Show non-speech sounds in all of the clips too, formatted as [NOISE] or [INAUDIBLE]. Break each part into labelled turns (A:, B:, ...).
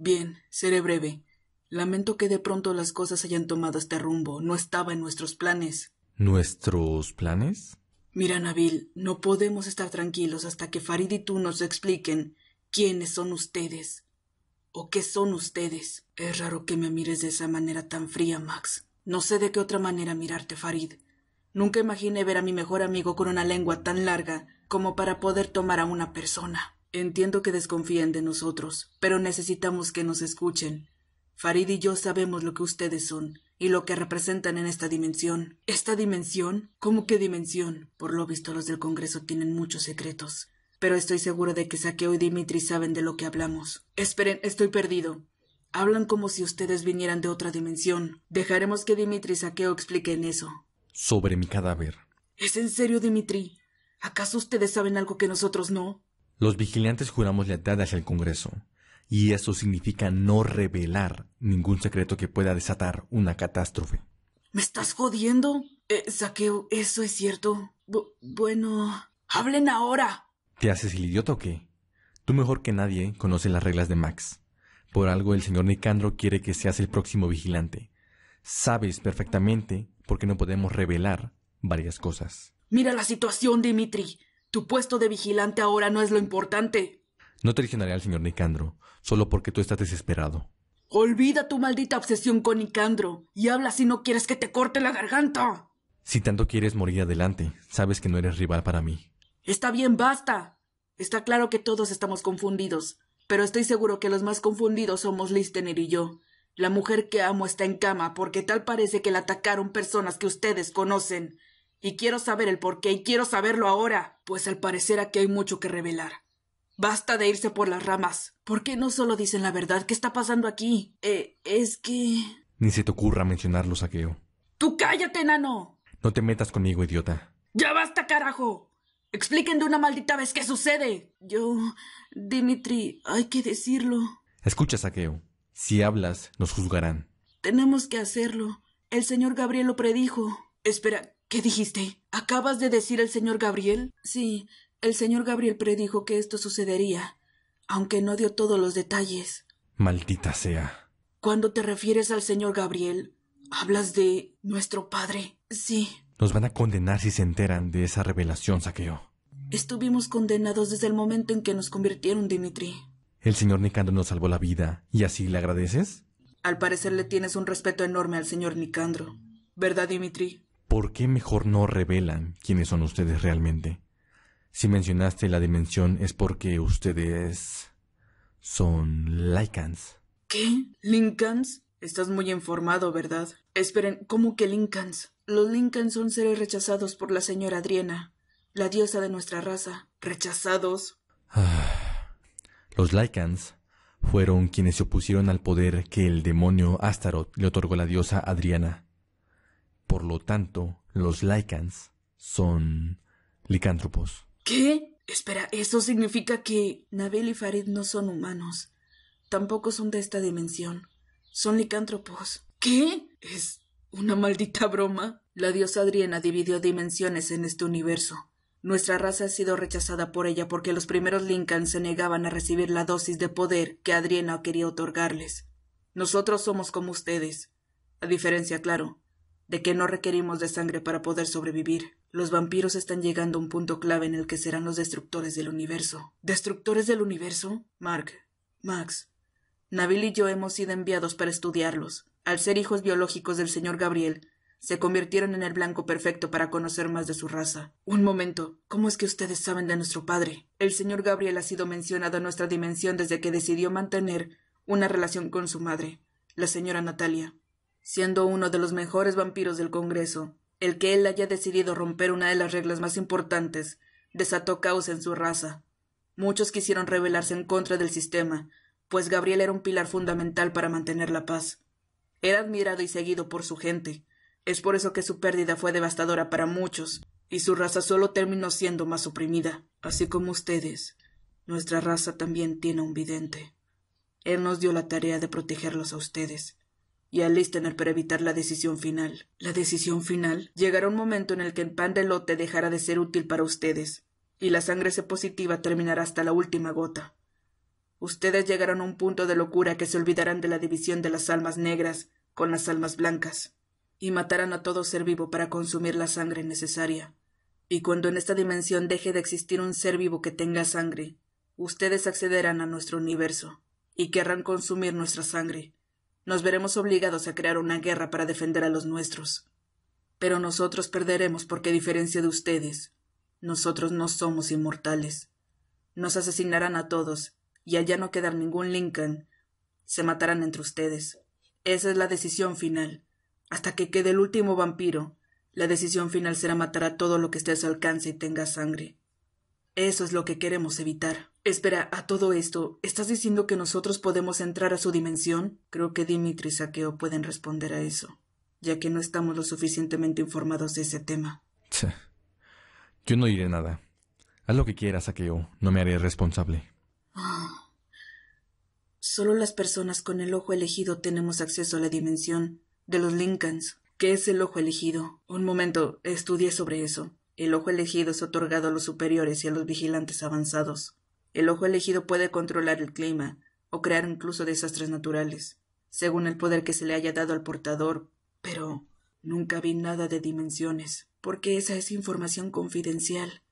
A: Bien, seré breve. Lamento que de pronto las cosas hayan tomado este rumbo. No estaba en nuestros planes.
B: ¿Nuestros planes?
A: Mira, Nabil, no podemos estar tranquilos hasta que Farid y tú nos expliquen quiénes son ustedes o qué son ustedes. Es raro que me mires de esa manera tan fría, Max. No sé de qué otra manera mirarte, Farid. Nunca imaginé ver a mi mejor amigo con una lengua tan larga como para poder tomar a una persona. Entiendo que desconfíen de nosotros, pero necesitamos que nos escuchen. Farid y yo sabemos lo que ustedes son y lo que representan en esta dimensión. ¿Esta dimensión? ¿Cómo qué dimensión? Por lo visto los del Congreso tienen muchos secretos. Pero estoy seguro de que Saqueo y Dimitri saben de lo que hablamos. Esperen, estoy perdido. Hablan como si ustedes vinieran de otra dimensión. Dejaremos que Dimitri y Saqueo expliquen eso.
B: Sobre mi cadáver.
A: ¿Es en serio, Dimitri? ¿Acaso ustedes saben algo que nosotros no?
B: Los vigilantes juramos lealtad hacia el Congreso, y eso significa no revelar ningún secreto que pueda desatar una catástrofe.
A: ¿Me estás jodiendo? saqueo, eh, eso es cierto. bueno, hablen ahora.
B: ¿Te haces el idiota o qué? Tú mejor que nadie conoces las reglas de Max. Por algo el señor Nicandro quiere que seas el próximo vigilante. Sabes perfectamente por qué no podemos revelar varias cosas.
A: Mira la situación, Dimitri. Tu puesto de vigilante ahora no es lo importante.
B: No traicionaré al señor Nicandro, solo porque tú estás desesperado.
A: Olvida tu maldita obsesión con Nicandro y habla si no quieres que te corte la garganta.
B: Si tanto quieres morir adelante, sabes que no eres rival para mí.
A: Está bien, basta. Está claro que todos estamos confundidos, pero estoy seguro que los más confundidos somos Listener y yo. La mujer que amo está en cama porque tal parece que la atacaron personas que ustedes conocen. Y quiero saber el porqué y quiero saberlo ahora, pues al parecer aquí hay mucho que revelar. Basta de irse por las ramas. ¿Por qué no solo dicen la verdad? ¿Qué está pasando aquí? Eh, es que.
B: Ni se te ocurra mencionarlo, saqueo.
A: ¡Tú cállate, nano!
B: No te metas conmigo, idiota.
A: ¡Ya basta, carajo! Expliquen de una maldita vez qué sucede. Yo. Dimitri, hay que decirlo.
B: Escucha, saqueo. Si hablas, nos juzgarán.
A: Tenemos que hacerlo. El señor Gabriel lo predijo. Espera, ¿Qué dijiste? ¿Acabas de decir el señor Gabriel? Sí, el señor Gabriel predijo que esto sucedería, aunque no dio todos los detalles.
B: Maldita sea.
A: Cuando te refieres al señor Gabriel, hablas de nuestro padre. Sí.
B: Nos van a condenar si se enteran de esa revelación, saqueo.
A: Estuvimos condenados desde el momento en que nos convirtieron, Dimitri.
B: El señor Nicandro nos salvó la vida, ¿y así le agradeces?
A: Al parecer le tienes un respeto enorme al señor Nicandro. ¿Verdad, Dimitri?
B: ¿por qué mejor no revelan quiénes son ustedes realmente? Si mencionaste la dimensión es porque ustedes son Lycans.
A: ¿Qué? ¿Lincans? Estás muy informado, ¿verdad? Esperen, ¿cómo que Lincans? Los Lincans son seres rechazados por la señora Adriana, la diosa de nuestra raza. ¿Rechazados?
B: [SIGHS] los Lycans fueron quienes se opusieron al poder que el demonio Astaroth le otorgó a la diosa Adriana. Por lo tanto, los lycans son licántropos.
A: ¿Qué? Espera, eso significa que Nabel y Farid no son humanos. Tampoco son de esta dimensión. Son licántropos. ¿Qué? Es una maldita broma. La diosa Adriana dividió dimensiones en este universo. Nuestra raza ha sido rechazada por ella porque los primeros Lincoln se negaban a recibir la dosis de poder que Adriana quería otorgarles. Nosotros somos como ustedes. A diferencia, claro, de que no requerimos de sangre para poder sobrevivir. Los vampiros están llegando a un punto clave en el que serán los destructores del universo. ¿Destructores del universo? Mark, Max, Nabil y yo hemos sido enviados para estudiarlos. Al ser hijos biológicos del señor Gabriel, se convirtieron en el blanco perfecto para conocer más de su raza. Un momento, ¿cómo es que ustedes saben de nuestro padre? El señor Gabriel ha sido mencionado en nuestra dimensión desde que decidió mantener una relación con su madre, la señora Natalia siendo uno de los mejores vampiros del Congreso. El que él haya decidido romper una de las reglas más importantes desató caos en su raza. Muchos quisieron rebelarse en contra del sistema, pues Gabriel era un pilar fundamental para mantener la paz. Era admirado y seguido por su gente. Es por eso que su pérdida fue devastadora para muchos, y su raza solo terminó siendo más oprimida. Así como ustedes, nuestra raza también tiene un vidente. Él nos dio la tarea de protegerlos a ustedes y listener para evitar la decisión final. La decisión final llegará un momento en el que el pan de lote dejará de ser útil para ustedes, y la sangre se positiva terminará hasta la última gota. Ustedes llegarán a un punto de locura que se olvidarán de la división de las almas negras con las almas blancas, y matarán a todo ser vivo para consumir la sangre necesaria. Y cuando en esta dimensión deje de existir un ser vivo que tenga sangre, ustedes accederán a nuestro universo, y querrán consumir nuestra sangre, nos veremos obligados a crear una guerra para defender a los nuestros. Pero nosotros perderemos porque, a diferencia de ustedes, nosotros no somos inmortales. Nos asesinarán a todos, y allá no quedar ningún Lincoln, se matarán entre ustedes. Esa es la decisión final. Hasta que quede el último vampiro, la decisión final será matar a todo lo que esté a su alcance y tenga sangre. Eso es lo que queremos evitar. Espera, a todo esto, ¿estás diciendo que nosotros podemos entrar a su dimensión? Creo que Dimitri y Saqueo pueden responder a eso, ya que no estamos lo suficientemente informados de ese tema.
B: Yo no diré nada. Haz lo que quieras, Saqueo. No me haré responsable.
A: [GASPS] Solo las personas con el ojo elegido tenemos acceso a la dimensión de los Lincolns. ¿Qué es el ojo elegido? Un momento, estudié sobre eso. El ojo elegido es otorgado a los superiores y a los vigilantes avanzados. El ojo elegido puede controlar el clima o crear incluso desastres naturales, según el poder que se le haya dado al portador, pero nunca vi nada de dimensiones, porque esa es información confidencial.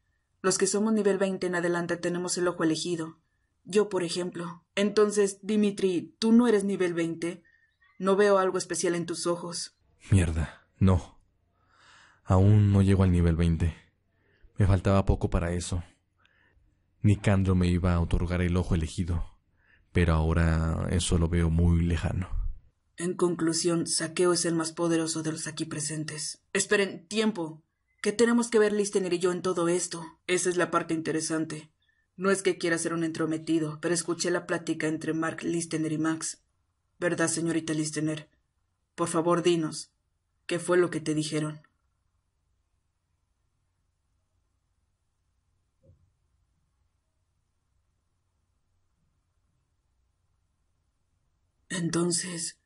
A: Los que somos nivel 20 en adelante tenemos el ojo elegido. Yo, por ejemplo. Entonces, Dimitri, tú no eres nivel 20. No veo algo especial en tus ojos.
B: Mierda, no. Aún no llego al nivel 20. Me faltaba poco para eso. Nicandro me iba a otorgar el ojo elegido, pero ahora eso lo veo muy lejano.
A: En conclusión, Saqueo es el más poderoso de los aquí presentes. Esperen, tiempo. Que tenemos que ver Listener y yo en todo esto. Esa es la parte interesante. No es que quiera ser un entrometido, pero escuché la plática entre Mark Listener y Max. ¿Verdad, señorita Listener? Por favor, dinos. ¿Qué fue lo que te dijeron? Entonces.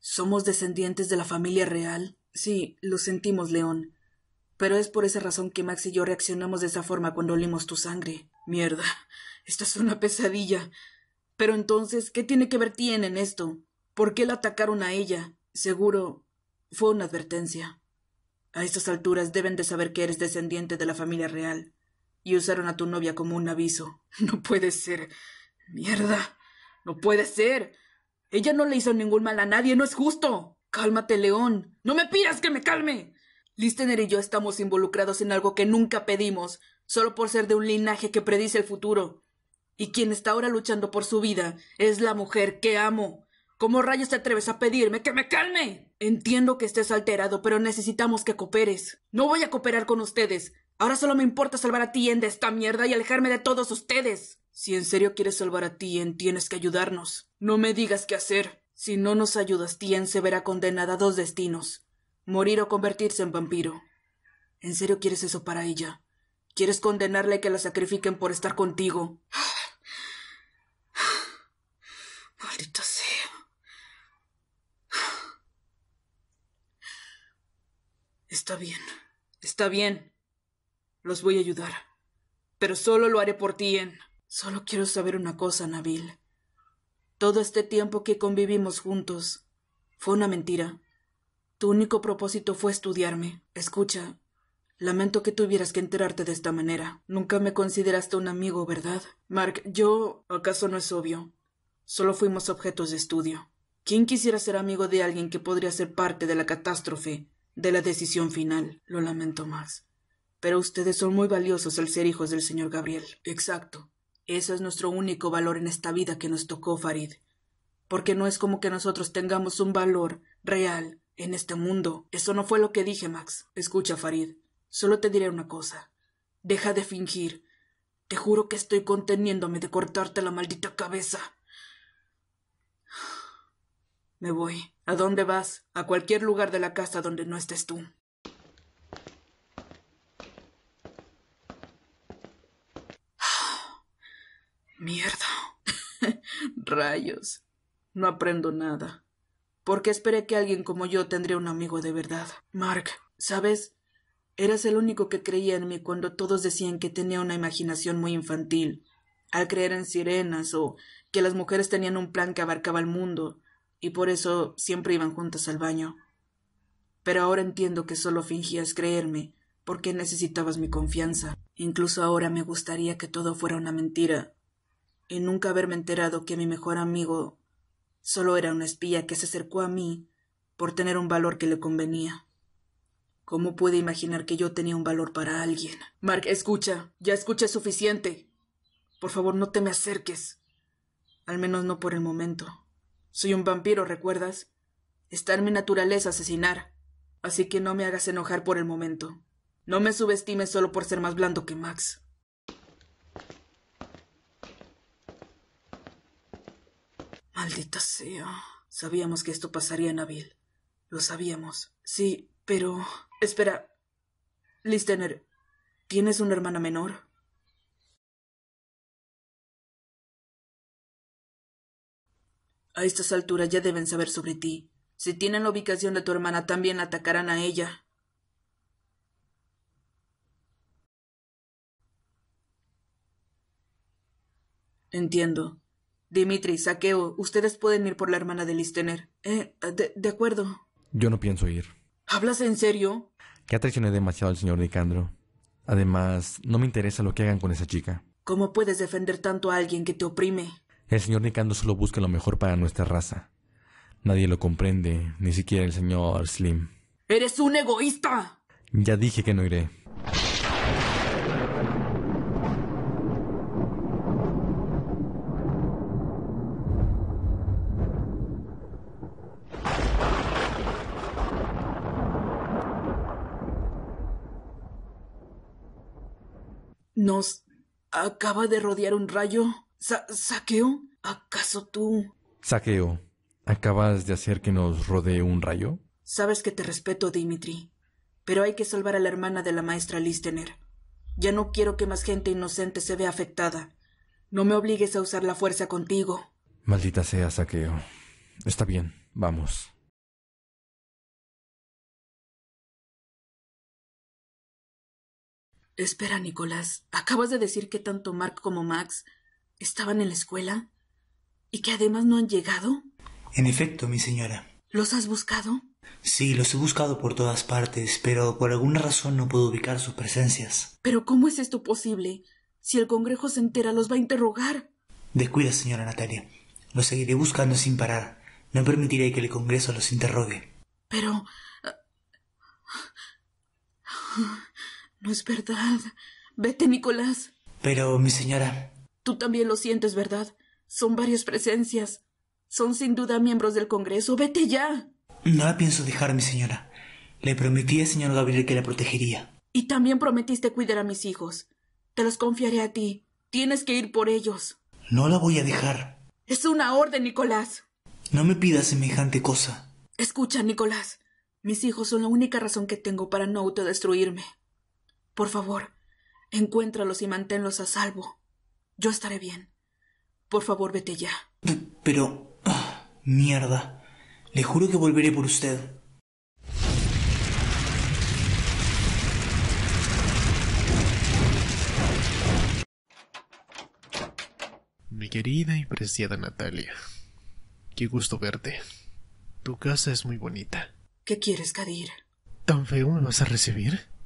A: ¿Somos descendientes de la familia real? Sí, lo sentimos, León. Pero es por esa razón que Max y yo reaccionamos de esa forma cuando olimos tu sangre. Mierda. [LAUGHS] Esta es una pesadilla. Pero entonces, ¿qué tiene que ver Tien en esto? ¿Por qué la atacaron a ella? Seguro. fue una advertencia. A estas alturas deben de saber que eres descendiente de la familia real. Y usaron a tu novia como un aviso. [LAUGHS] No puede ser. Mierda. No puede ser. Ella no le hizo ningún mal a nadie, no es justo. Cálmate, León. No me pidas que me calme. Listener y yo estamos involucrados en algo que nunca pedimos, solo por ser de un linaje que predice el futuro. Y quien está ahora luchando por su vida es la mujer que amo. ¿Cómo rayos te atreves a pedirme que me calme? Entiendo que estés alterado, pero necesitamos que cooperes. No voy a cooperar con ustedes. Ahora solo me importa salvar a Tien de esta mierda y alejarme de todos ustedes. Si en serio quieres salvar a Tien, tienes que ayudarnos. No me digas qué hacer. Si no nos ayudas, Tien se verá condenada a dos destinos morir o convertirse en vampiro. ¿En serio quieres eso para ella? ¿Quieres condenarle a que la sacrifiquen por estar contigo? [SIGHS] Maldito sea. [SIGHS] Está bien, está bien. Los voy a ayudar. Pero solo lo haré por ti, en. Solo quiero saber una cosa, Nabil. Todo este tiempo que convivimos juntos fue una mentira. Tu único propósito fue estudiarme. Escucha, lamento que tuvieras que enterarte de esta manera. Nunca me consideraste un amigo, ¿verdad? Mark, yo... ¿Acaso no es obvio? Solo fuimos objetos de estudio. ¿Quién quisiera ser amigo de alguien que podría ser parte de la catástrofe, de la decisión final? Lo lamento, más. Pero ustedes son muy valiosos al ser hijos del señor Gabriel. Exacto. Eso es nuestro único valor en esta vida que nos tocó, Farid. Porque no es como que nosotros tengamos un valor real en este mundo. Eso no fue lo que dije, Max. Escucha, Farid. Solo te diré una cosa. Deja de fingir. Te juro que estoy conteniéndome de cortarte la maldita cabeza. [SIGHS] Me voy. ¿A dónde vas? A cualquier lugar de la casa donde no estés tú. Mierda. [LAUGHS] Rayos. No aprendo nada. Porque esperé que alguien como yo tendría un amigo de verdad. Mark, ¿sabes? Eras el único que creía en mí cuando todos decían que tenía una imaginación muy infantil, al creer en sirenas o que las mujeres tenían un plan que abarcaba el mundo, y por eso siempre iban juntas al baño. Pero ahora entiendo que solo fingías creerme, porque necesitabas mi confianza. Incluso ahora me gustaría que todo fuera una mentira, y nunca haberme enterado que mi mejor amigo solo era un espía que se acercó a mí por tener un valor que le convenía. ¿Cómo puede imaginar que yo tenía un valor para alguien? Mark, escucha, ya escuché suficiente. Por favor, no te me acerques. Al menos no por el momento. Soy un vampiro, ¿recuerdas? Está en mi naturaleza asesinar. Así que no me hagas enojar por el momento. No me subestimes solo por ser más blando que Max. Maldita sea. Sabíamos que esto pasaría, Nabil. Lo sabíamos. Sí,
C: pero. Espera. Listener, ¿tienes una hermana menor? A estas alturas ya deben saber sobre ti. Si tienen la ubicación de tu hermana, también
A: atacarán a ella. Entiendo. Dimitri, saqueo, ustedes pueden ir por la hermana de Listener. Eh, de, acuerdo.
B: Yo no pienso ir.
A: ¿Hablas en serio?
B: Ya traicioné demasiado al señor Nicandro. Además, no me interesa lo que hagan con esa chica.
A: ¿Cómo puedes defender tanto a alguien que te oprime?
B: El señor Nicandro solo busca lo mejor para nuestra raza. Nadie lo comprende, ni siquiera el señor Slim.
A: ¡Eres un egoísta!
B: Ya dije que no iré.
A: ¿Nos acaba de rodear un rayo? ¿Saqueo? ¿Acaso tú?
B: Saqueo, ¿acabas de hacer que nos rodee un rayo?
A: Sabes que te respeto, Dimitri, pero hay que salvar a la hermana de la maestra Listener. Ya no quiero que más gente inocente se vea afectada. No me obligues a usar la fuerza contigo.
B: Maldita
C: sea, Saqueo. Está bien, vamos. Espera, Nicolás, ¿acabas de decir que tanto Mark como Max estaban en la escuela? ¿Y que además
A: no han llegado?
D: En efecto, mi señora.
A: ¿Los has buscado?
D: Sí, los he buscado por todas partes, pero por alguna razón no puedo ubicar sus presencias.
A: Pero ¿cómo es esto posible? Si el Congreso se entera, los va a interrogar.
D: Descuida, señora Natalia. Los seguiré buscando sin parar. No permitiré que el Congreso los interrogue.
A: Pero... No es verdad. Vete, Nicolás.
D: Pero, mi señora.
A: Tú también lo sientes, ¿verdad? Son varias presencias. Son sin duda miembros del Congreso. Vete ya.
D: No la pienso dejar, mi señora. Le prometí al señor Gabriel que la protegería.
A: Y también prometiste cuidar a mis hijos. Te los confiaré a ti. Tienes que ir por ellos.
D: No la voy a dejar.
A: Es una orden, Nicolás.
D: No me pidas semejante cosa.
A: Escucha, Nicolás. Mis hijos son la única razón que tengo para no autodestruirme. Por favor, encuéntralos y manténlos a salvo. Yo estaré bien. Por favor, vete ya.
D: pero... mierda. Le juro que volveré por usted.
E: Mi querida y preciada Natalia, qué gusto verte. Tu casa es muy bonita.
A: ¿Qué quieres, Kadir?
E: ¿Tan feo me vas a recibir?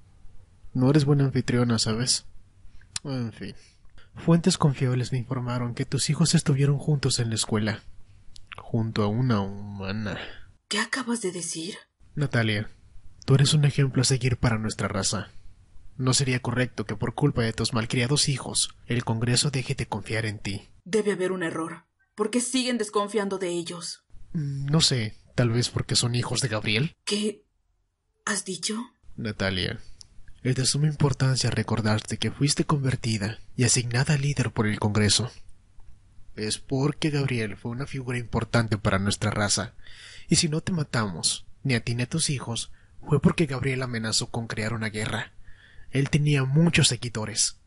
E: No eres buena anfitriona, ¿sabes? En fin. Fuentes confiables me informaron que tus hijos estuvieron juntos en la escuela. Junto a una humana.
A: ¿Qué acabas de decir?
E: Natalia, tú eres un ejemplo a seguir para nuestra raza. No sería correcto que por culpa de tus malcriados hijos el Congreso deje de confiar en ti.
A: Debe haber un error. ¿Por qué siguen desconfiando de ellos?
E: Mm, no sé, tal vez porque son hijos de Gabriel.
A: ¿Qué has dicho?
E: Natalia, es de suma importancia recordarte que fuiste convertida y asignada líder por el Congreso. Es porque Gabriel fue una figura importante para nuestra raza, y si no te matamos, ni a ti ni a tus hijos, fue porque Gabriel amenazó con crear una guerra. Él tenía muchos seguidores.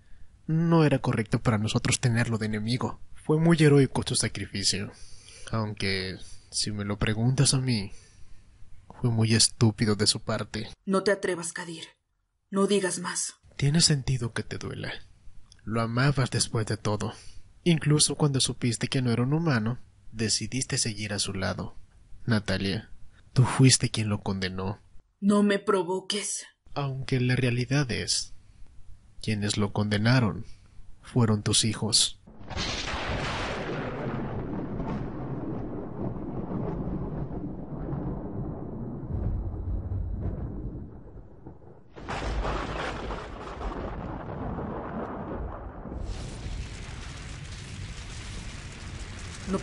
E: No era correcto para nosotros tenerlo de enemigo. Fue muy heroico su sacrificio. Aunque, si me lo preguntas a mí, fue muy estúpido de su parte.
A: No te atrevas, Kadir. No digas más.
E: Tiene sentido que te duela. Lo amabas después de todo. Incluso cuando supiste que no era un humano, decidiste seguir a su lado. Natalia, tú fuiste quien lo condenó. No me provoques. Aunque la realidad es, quienes lo condenaron fueron tus hijos.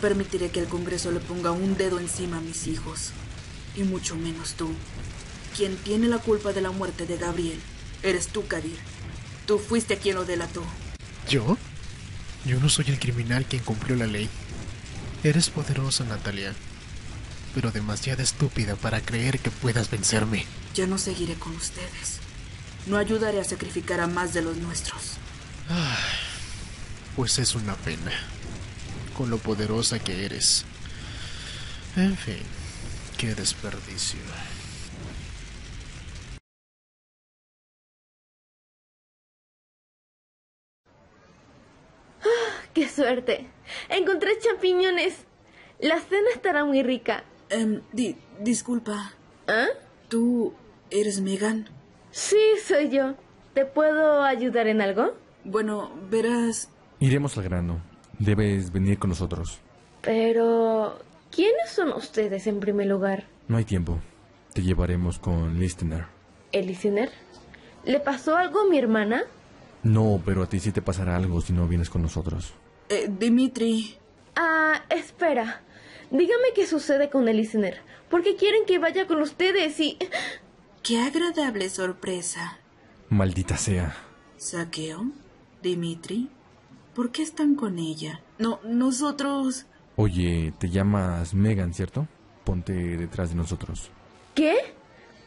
A: permitiré que el Congreso le ponga un dedo encima a mis hijos, y mucho menos tú. Quien tiene la culpa de la muerte de Gabriel, eres tú, Kadir. Tú fuiste quien lo delató.
E: ¿Yo? Yo no soy el criminal quien cumplió la ley. Eres poderosa, Natalia, pero demasiado estúpida para creer que puedas vencerme.
A: Ya no seguiré con ustedes. No ayudaré a sacrificar a más de los nuestros.
E: Ah, pues es una pena con lo poderosa que eres.
C: En fin, qué desperdicio. [GASPS] ¡Qué suerte! Encontré champiñones.
F: La cena estará muy rica. Em, disculpa. eh ¿Tú eres Megan? Sí, soy yo. ¿Te puedo ayudar en algo? Bueno, verás.
B: Iremos al grano. Debes venir con nosotros.
F: Pero... ¿Quiénes son ustedes en primer lugar?
B: No hay tiempo. Te llevaremos con Listener.
F: ¿El Listener? ¿Le pasó algo a mi hermana?
B: No, pero a ti sí te pasará algo si no vienes con nosotros.
F: Eh, Dimitri. Ah, espera. Dígame qué sucede con el listener. porque quieren que vaya con ustedes y...? Qué agradable sorpresa.
B: Maldita sea.
F: Saqueo,
A: Dimitri, ¿Por qué están con ella? No, nosotros...
B: Oye, te llamas Megan, ¿cierto? Ponte detrás de nosotros.
A: ¿Qué?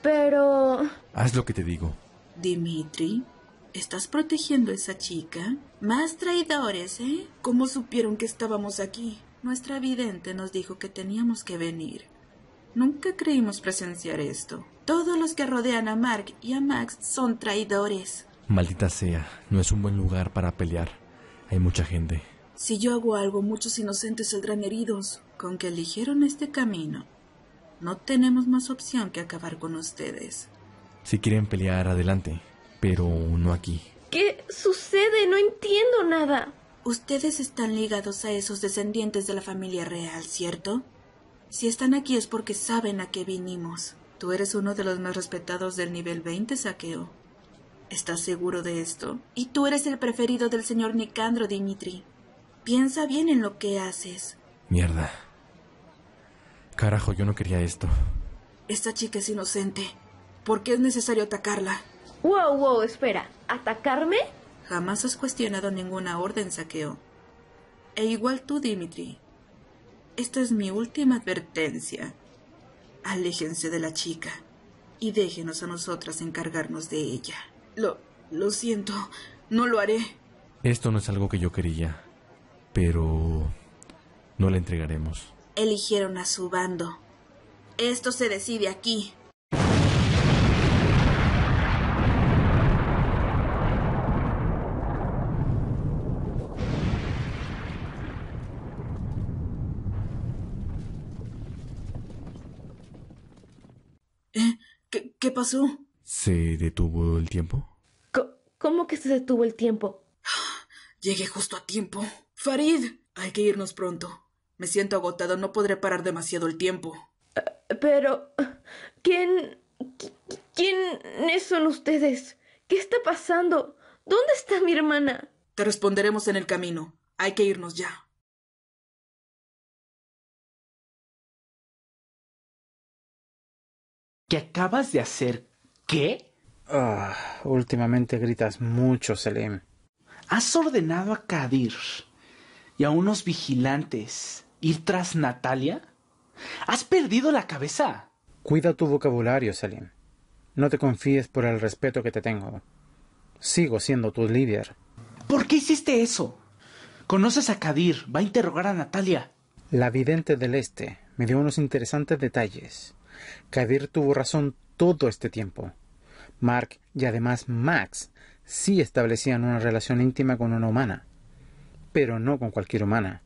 A: Pero...
B: Haz lo que te digo.
A: Dimitri, ¿estás protegiendo a esa chica? Más traidores, ¿eh? ¿Cómo supieron que estábamos aquí? Nuestra vidente nos dijo que teníamos que venir. Nunca creímos presenciar esto. Todos los que rodean a Mark y a Max son traidores.
B: Maldita sea, no es un buen lugar para pelear. Hay mucha gente.
A: Si yo hago algo, muchos inocentes saldrán heridos. Con que eligieron este camino, no tenemos más opción que acabar con ustedes.
B: Si quieren pelear, adelante, pero no aquí.
A: ¿Qué sucede? No entiendo nada. Ustedes están ligados a esos descendientes de la familia real, ¿cierto? Si están aquí es porque saben a qué vinimos. Tú eres uno de los más respetados del nivel 20, saqueo. ¿Estás seguro de esto? Y tú eres el preferido del señor Nicandro, Dimitri. Piensa bien en lo que haces.
B: Mierda. Carajo, yo no quería esto.
A: Esta chica es inocente. ¿Por qué es necesario atacarla? Wow, wow, espera. ¿Atacarme? Jamás has cuestionado ninguna orden, saqueo. E igual tú, Dimitri. Esta es mi última advertencia. Aléjense de la chica y déjenos a nosotras encargarnos de ella. Lo, siento, no lo haré.
B: Esto no es algo que yo quería, pero no le entregaremos.
A: Eligieron a su bando. Esto se decide aquí.
F: ¿Eh? ¿Qué pasó?
B: ¿Se detuvo el tiempo?
F: ¿Cómo que se detuvo el tiempo? [GASPS]
A: Llegué justo a tiempo. Farid, hay que irnos pronto. Me siento agotado, no podré parar demasiado el tiempo.
F: Eh, pero... ¿Quién... ¿Quiénes son ustedes? ¿Qué está pasando? ¿Dónde está mi hermana?
C: Te responderemos en el camino. Hay que irnos ya. ¿Qué acabas de hacer,
G: ¿Qué? Ah, últimamente gritas mucho, Selim. Has ordenado a Kadir y a unos vigilantes ir tras Natalia. Has perdido la cabeza. Cuida tu vocabulario, Selim. No te confíes por el respeto que te tengo. Sigo siendo tu líder. ¿Por qué hiciste eso? Conoces a Kadir, va a interrogar a Natalia. La vidente del Este me dio unos interesantes detalles. Kadir tuvo razón todo este tiempo. Mark y además Max sí establecían una relación íntima con una humana, pero no con cualquier humana.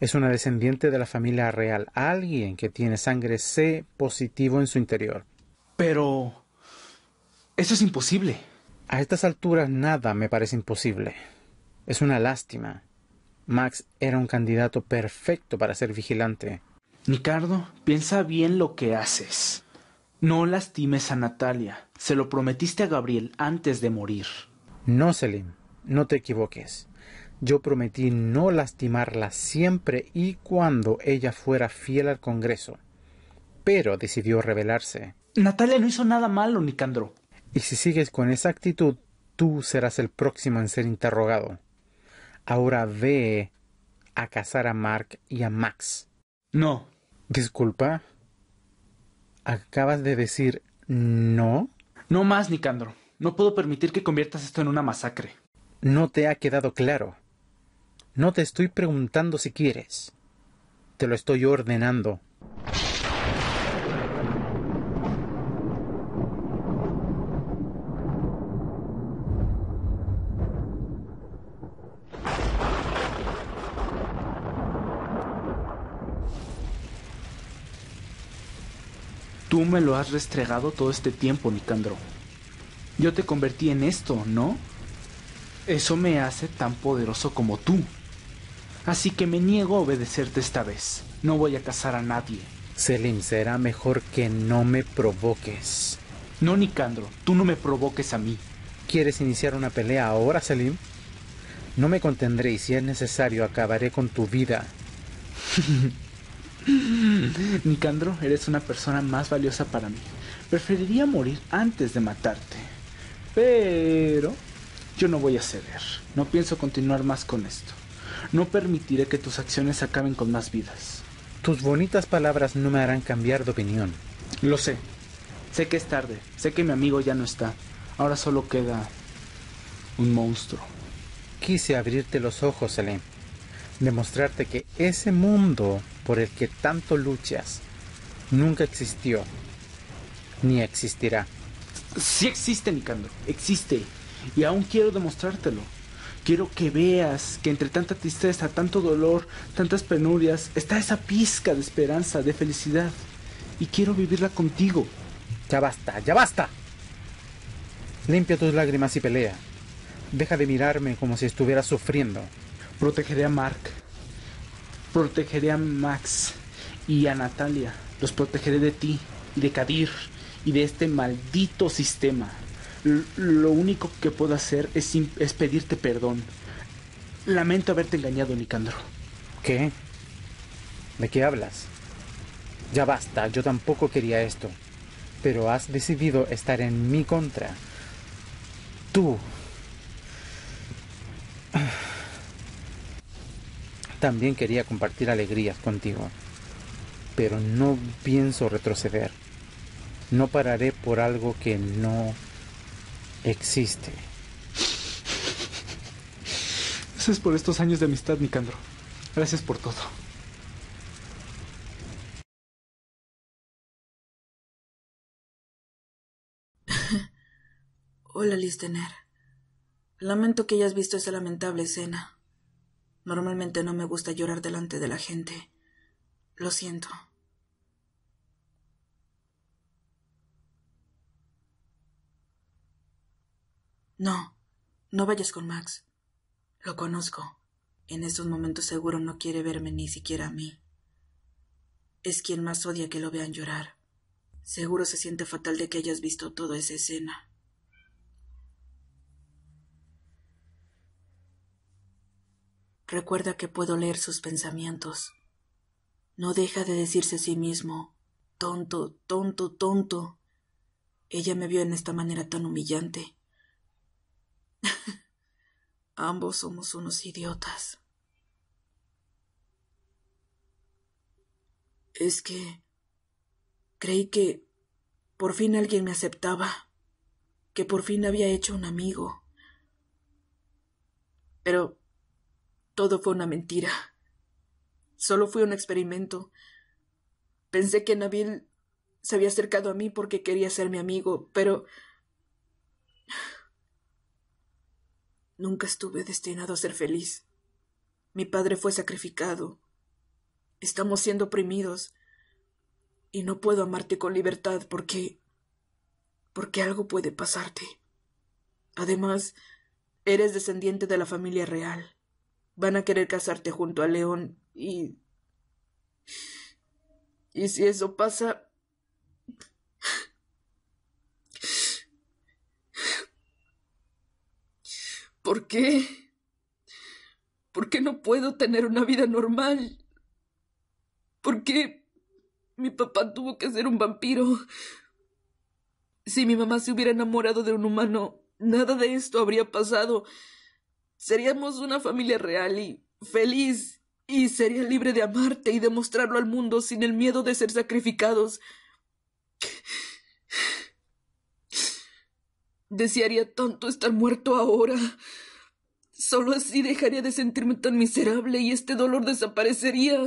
G: Es una descendiente de la familia real, alguien que tiene sangre C positivo en su interior. Pero... Eso es imposible. A estas alturas nada me parece imposible. Es una lástima. Max era un candidato perfecto para ser vigilante. Ricardo, piensa bien lo que haces. No lastimes a Natalia. Se lo prometiste a Gabriel antes de morir. No, Selim, no te equivoques. Yo prometí no lastimarla siempre y cuando ella fuera fiel al Congreso. Pero decidió rebelarse.
D: Natalia no hizo nada
G: malo, Nicandro. Y si sigues con esa actitud, tú serás el próximo en ser interrogado. Ahora ve a casar a Mark y a Max. No. Disculpa acabas de decir no. No más, Nicandro. No puedo permitir que conviertas esto en una masacre. No te ha quedado claro. No te estoy preguntando si quieres. Te lo estoy ordenando. me lo has restregado todo este tiempo, Nicandro. Yo te convertí en esto, ¿no? Eso me hace tan poderoso como tú. Así que me niego a obedecerte esta vez. No voy a casar a nadie. Selim, será mejor que no me provoques. No, Nicandro, tú no me provoques a mí. ¿Quieres iniciar una pelea ahora, Selim? No me contendré y si es necesario acabaré con tu vida. [LAUGHS] [LAUGHS] Nicandro, eres una persona más valiosa para mí. Preferiría morir antes de matarte. Pero yo no voy a ceder. No pienso continuar más con esto. No permitiré que tus acciones acaben con más vidas. Tus bonitas palabras no me harán cambiar de opinión. Lo sé. Sé que es tarde. Sé que mi amigo ya no está. Ahora solo queda un monstruo. Quise abrirte los ojos, Helen. Demostrarte que ese mundo por el que tanto luchas nunca existió ni existirá. Sí existe, Nicandro, existe. Y aún quiero demostrártelo. Quiero que veas que entre tanta tristeza, tanto dolor, tantas penurias, está esa pizca de esperanza, de felicidad. Y quiero vivirla contigo. Ya basta, ya basta. Limpia tus lágrimas y pelea. Deja de mirarme como si estuviera sufriendo. Protegeré a Mark. Protegeré a Max y a Natalia. Los protegeré de ti y de Kadir y de este maldito sistema. lo único que puedo hacer es, es pedirte perdón. Lamento haberte engañado, Nicandro. ¿Qué? ¿De qué hablas? Ya basta, yo tampoco quería esto. Pero has decidido estar en mi contra. Tú. También quería compartir alegrías contigo, pero no pienso retroceder. No pararé por algo que no existe.
C: Gracias por estos años de amistad, Nicandro. Gracias por todo. [LAUGHS] Hola, Listener. Lamento que hayas visto esa
A: lamentable escena. Normalmente no me gusta llorar delante de la gente. Lo siento. No, no vayas con Max. Lo conozco. En estos momentos seguro no quiere verme ni siquiera a mí. Es quien más odia que lo vean llorar. Seguro se siente fatal de que hayas visto toda esa escena. Recuerda que puedo leer sus pensamientos. No deja de decirse a sí mismo, tonto, tonto, tonto. Ella me vio en esta manera tan humillante. [LAUGHS] Ambos somos unos idiotas. Es que... Creí que... Por fin alguien me aceptaba. Que por fin había hecho un amigo. Pero todo fue una mentira. Solo fue un experimento. Pensé que Nabil se había acercado a mí porque quería ser mi amigo, pero... Nunca estuve destinado a ser feliz. Mi padre fue sacrificado. Estamos siendo oprimidos. Y no puedo amarte con libertad porque... porque algo puede pasarte. Además, eres descendiente de la familia real van a querer casarte junto a León y... Y si eso pasa... ¿Por qué? ¿Por qué no puedo tener una vida normal? ¿Por qué mi papá tuvo que ser un vampiro? Si mi mamá se hubiera enamorado de un humano, nada de esto habría pasado. Seríamos una familia real y feliz, y sería libre de amarte y de mostrarlo al mundo sin el miedo de ser sacrificados. Desearía tanto estar muerto ahora. Solo así dejaría de sentirme tan miserable y este dolor desaparecería.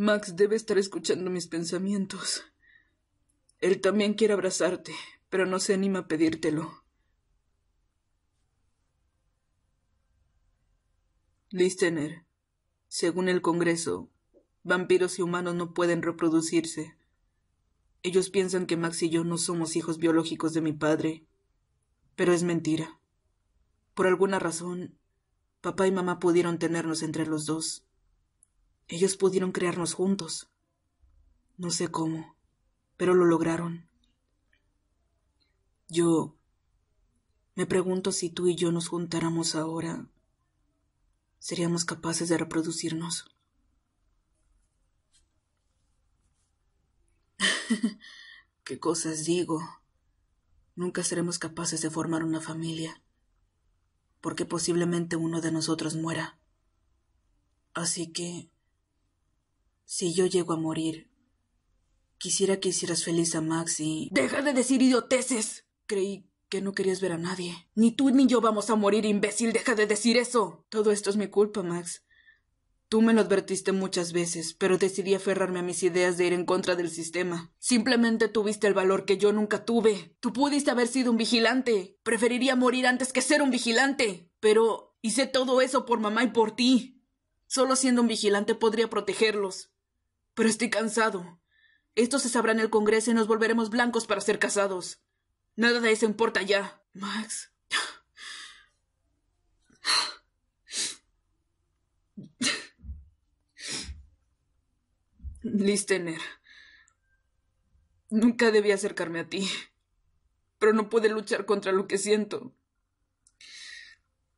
A: Max debe estar escuchando mis pensamientos. Él también quiere abrazarte, pero no se anima a pedírtelo. Listener. Según el Congreso, vampiros y humanos no pueden reproducirse. Ellos piensan que Max y yo no somos hijos biológicos de mi padre, pero es mentira. Por alguna razón, papá y mamá pudieron tenernos entre los dos. Ellos pudieron crearnos juntos. No sé cómo, pero lo lograron. Yo me pregunto si tú y yo nos juntáramos ahora, ¿seríamos capaces de reproducirnos? [LAUGHS] ¿Qué cosas digo? Nunca seremos capaces de formar una familia, porque posiblemente uno de nosotros muera. Así que si yo llego a morir, quisiera que hicieras feliz a Max y... ¡Deja de decir idioteces! Creí que no querías ver a nadie. Ni tú ni yo vamos a morir, imbécil. Deja de decir eso. Todo esto es mi culpa, Max. Tú me lo advertiste muchas veces, pero decidí aferrarme a mis ideas de ir en contra del sistema. Simplemente tuviste el valor que yo nunca tuve. Tú pudiste haber sido un vigilante. Preferiría morir antes que ser un vigilante. Pero hice todo eso por mamá y por ti. Solo siendo un vigilante podría protegerlos. Pero estoy cansado. Esto se sabrá en el Congreso y nos volveremos blancos para ser casados. Nada de eso importa ya. Max. Listener. Nunca debí acercarme a ti. Pero no pude luchar contra lo que siento.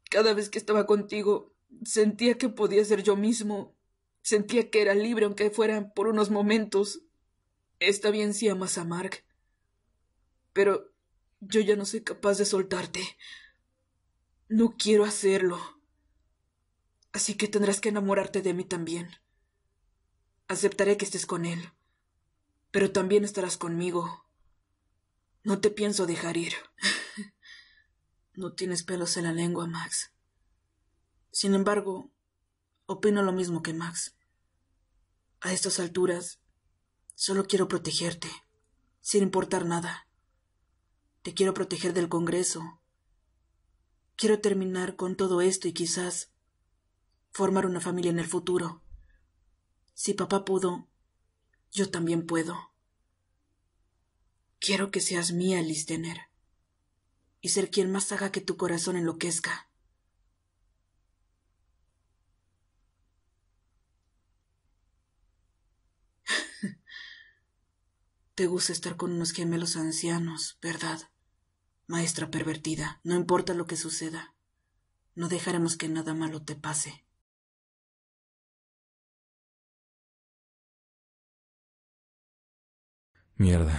A: Cada vez que estaba contigo, sentía que podía ser yo mismo Sentía que era libre aunque fuera por unos momentos. Está bien si amas a Mark. Pero yo ya no soy capaz de soltarte. No quiero hacerlo. Así que tendrás que enamorarte de mí también. Aceptaré que estés con él. Pero también estarás conmigo. No te pienso dejar ir. [LAUGHS] no tienes pelos en la lengua, Max. Sin embargo, Opino lo mismo que Max. A estas alturas, solo quiero protegerte, sin importar nada. Te quiero proteger del Congreso. Quiero terminar con todo esto y quizás formar una familia en el futuro. Si papá pudo, yo también puedo. Quiero que seas mía, Listener, y ser quien más haga que tu corazón enloquezca. Te gusta estar con unos gemelos ancianos, ¿verdad? Maestra pervertida, no
C: importa lo que suceda. No dejaremos que nada malo te pase. Mierda,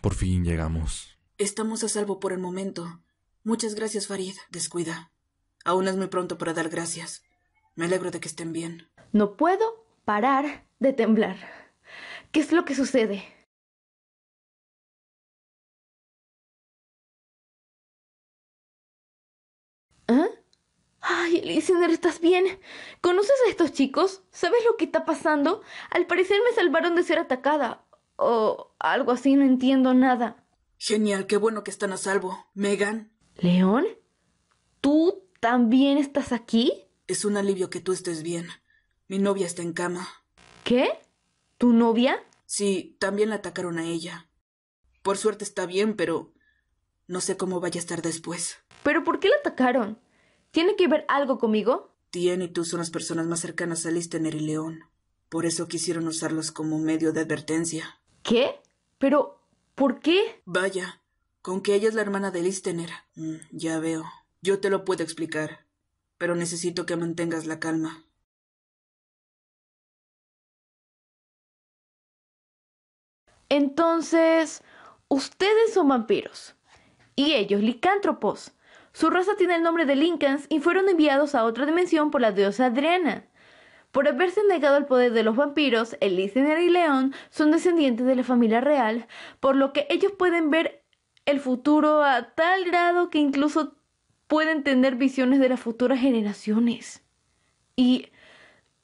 C: por fin llegamos. Estamos a salvo por el momento. Muchas gracias,
A: Farid. Descuida. Aún es muy pronto para dar gracias. Me alegro de que estén bien.
C: No puedo parar de temblar. ¿Qué es lo que sucede? ¿estás bien? ¿Conoces a estos
F: chicos? ¿Sabes lo que está pasando? Al parecer me salvaron de ser atacada. O algo así, no entiendo nada. Genial, qué bueno que están a salvo. Megan. ¿León? ¿Tú también estás aquí? Es un alivio que tú estés bien.
A: Mi novia está en cama.
F: ¿Qué? ¿Tu novia?
A: Sí, también la atacaron a ella. Por suerte está bien, pero no sé cómo vaya a estar después. ¿Pero
F: por qué la atacaron? ¿Tiene que ver algo conmigo?
A: Tien y tú son las personas más cercanas a Listener y León. Por eso quisieron usarlos como medio de advertencia. ¿Qué? Pero, ¿por qué? Vaya, con que ella es la hermana de Listener. Mm, ya veo.
C: Yo te lo puedo explicar, pero necesito que mantengas la calma. Entonces, ustedes son vampiros y ellos licántropos.
F: Su raza tiene el nombre de Lincolns y fueron enviados a otra dimensión por la diosa Adriana. Por haberse negado al poder de los vampiros, Elisner y León son descendientes de la familia real, por lo que ellos pueden ver el futuro a tal grado que incluso pueden tener visiones de las futuras generaciones. Y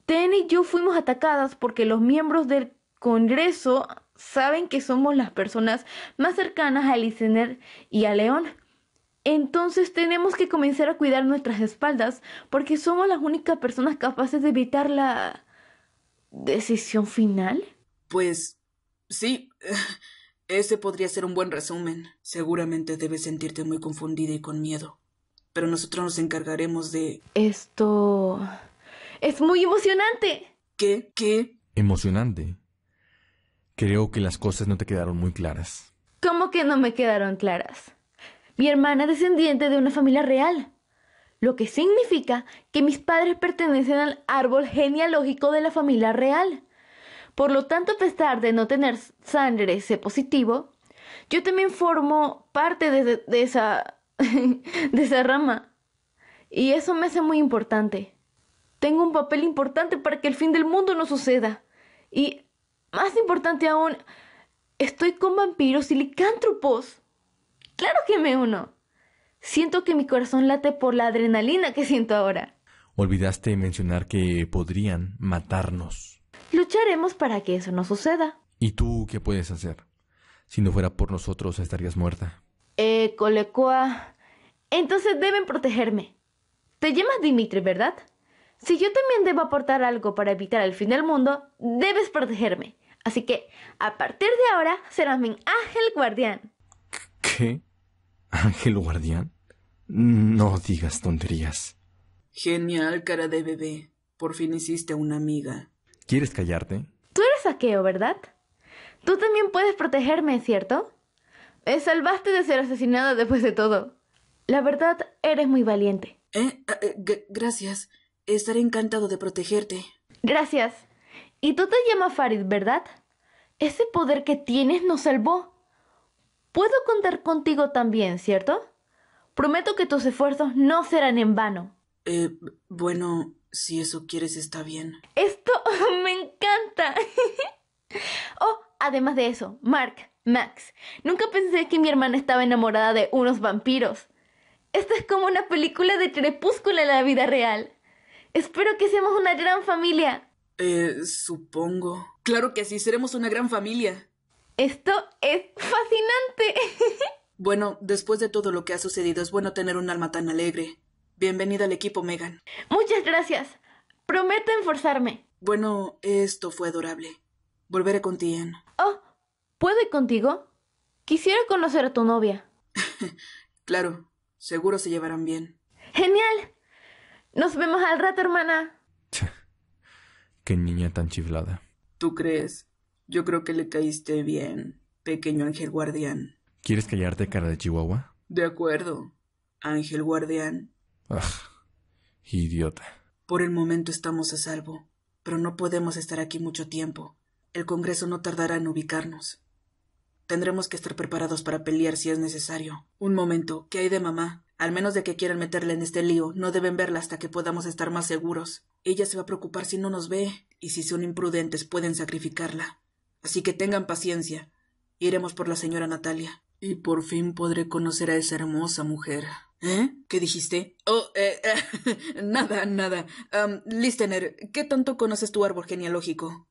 F: Ten y yo fuimos atacadas porque los miembros del Congreso saben que somos las personas más cercanas a Elisner y a León entonces tenemos que comenzar a cuidar nuestras espaldas porque somos las únicas personas capaces de evitar la decisión final. Pues sí,
A: [LAUGHS] ese podría ser un buen resumen. Seguramente debes sentirte muy confundida y con miedo, pero nosotros nos encargaremos de...
F: Esto... es muy emocionante. ¿Qué? ¿Qué?
B: Emocionante. Creo que las cosas no te quedaron muy claras.
F: ¿Cómo que no me quedaron claras? Mi hermana es descendiente de una familia real, lo que significa que mis padres pertenecen al árbol genealógico de la familia real. Por lo tanto, a pesar de no tener sangre C positivo, yo también formo parte de, esa, [LAUGHS] de esa rama. Y eso me hace muy importante. Tengo un papel importante para que el fin del mundo no suceda. Y más importante aún, estoy con vampiros y licántropos. Claro que me uno. Siento que mi corazón late por la adrenalina que siento ahora.
B: Olvidaste mencionar que podrían matarnos.
F: Lucharemos para que eso no suceda.
B: ¿Y tú qué puedes hacer? Si no fuera por nosotros, estarías muerta.
F: Eh, Colecoa. Entonces deben protegerme. Te llamas Dimitri, ¿verdad? Si yo también debo aportar algo para evitar el fin del mundo, debes protegerme. Así que, a partir de ahora, serás mi ángel guardián.
B: ¿Qué? Ángel guardián, no digas tonterías.
A: Genial, cara de bebé. Por fin hiciste una amiga.
B: ¿Quieres callarte?
F: Tú eres saqueo, ¿verdad? Tú también puedes protegerme, ¿cierto? salvaste de ser asesinada después de todo. La verdad, eres muy valiente. eh, ah, eh gracias. Estaré encantado de protegerte. Gracias. Y tú te llamas Farid, ¿verdad? Ese poder que tienes nos salvó. Puedo contar contigo también, ¿cierto? Prometo que tus esfuerzos no serán en vano.
A: Eh, bueno, si eso quieres está bien.
F: Esto [LAUGHS] me encanta. [LAUGHS] oh, además de eso, Mark, Max, nunca pensé que mi hermana estaba enamorada de unos vampiros. Esta es como una película de crepúsculo en la vida real. Espero que seamos una gran familia.
A: Eh, supongo. Claro que sí, seremos una gran familia. Esto es fascinante. [LAUGHS] Bueno, después de todo lo que ha sucedido, es bueno tener un alma tan alegre. Bienvenida al equipo, Megan. Muchas gracias. Prometo enforzarme. Bueno, esto fue adorable. Volveré contigo.
F: Oh, ¿puedo ir contigo? Quisiera conocer a tu novia. [LAUGHS]
A: claro, seguro se llevarán
F: bien. Genial. Nos vemos al rato, hermana. [LAUGHS]
B: Qué niña tan chiflada.
F: ¿Tú crees? Yo creo que le caíste bien,
A: pequeño ángel guardián.
B: ¿Quieres callarte, cara de chihuahua?
A: De acuerdo, ángel guardián.
B: ah idiota.
A: Por el momento estamos a salvo, pero no podemos estar aquí mucho tiempo. El Congreso no tardará en ubicarnos. Tendremos que estar preparados para pelear si es necesario. Un momento, ¿qué hay de mamá? Al menos de que quieran meterla en este lío, no deben verla hasta que podamos estar más seguros. Ella se va a preocupar si no nos ve, y si son imprudentes pueden sacrificarla. Así que tengan paciencia. Iremos por la señora Natalia. Y por fin podré conocer a esa hermosa mujer. ¿Eh? ¿Qué dijiste? Oh, eh, eh [LAUGHS] nada, nada. listener, ¿qué tanto conoces tu árbol genealógico?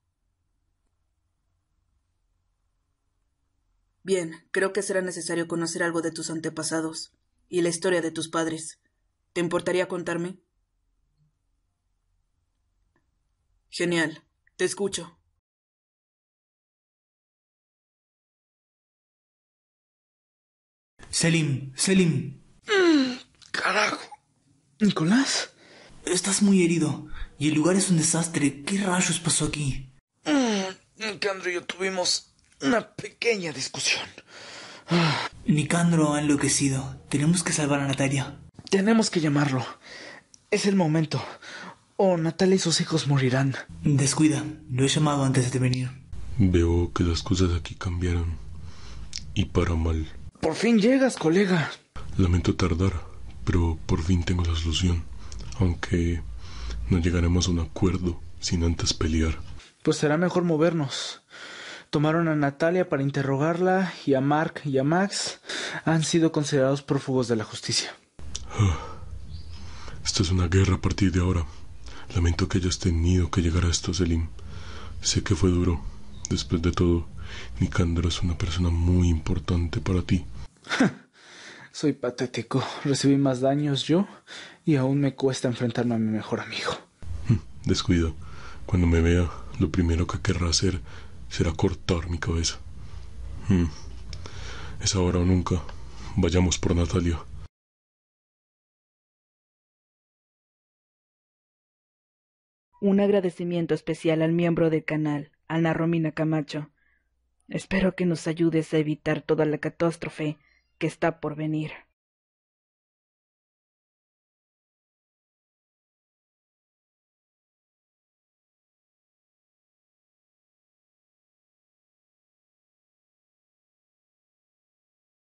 A: Bien, creo que será necesario conocer algo de tus antepasados y la historia de tus padres.
C: ¿Te importaría contarme? Genial. Te escucho. Selim, Selim. Mm, carajo.
D: Nicolás. Estás muy herido y el lugar es un desastre. ¿Qué rayos pasó aquí? Mm, Nicandro y yo tuvimos una pequeña discusión. Nicandro ha enloquecido. Tenemos que salvar a Natalia. Tenemos que llamarlo. Es el momento. O Natalia y sus hijos morirán. Descuida, lo he llamado antes de venir.
B: Veo que las cosas aquí cambiaron. Y para mal.
G: Por fin llegas, colega.
B: Lamento tardar, pero por fin tengo la solución. Aunque no llegaremos a un acuerdo sin antes pelear.
G: Pues será mejor movernos. Tomaron a Natalia para interrogarla y a Mark y a Max han sido considerados prófugos de la justicia.
B: Ah, esto es una guerra a partir de ahora. Lamento que hayas tenido que llegar a esto, Selim. Sé que fue duro. Después de todo, Nicandro es una persona muy importante para ti.
G: [LAUGHS] Soy patético. Recibí más daños yo y aún me cuesta enfrentarme a mi mejor amigo.
B: Hmm, descuido. Cuando me vea, lo primero que querrá hacer será cortar mi cabeza. Hmm,
C: es ahora o nunca. Vayamos por Natalia. Un agradecimiento especial al miembro del canal, Ana Romina Camacho, Espero que nos ayudes a evitar toda la catástrofe que está por venir.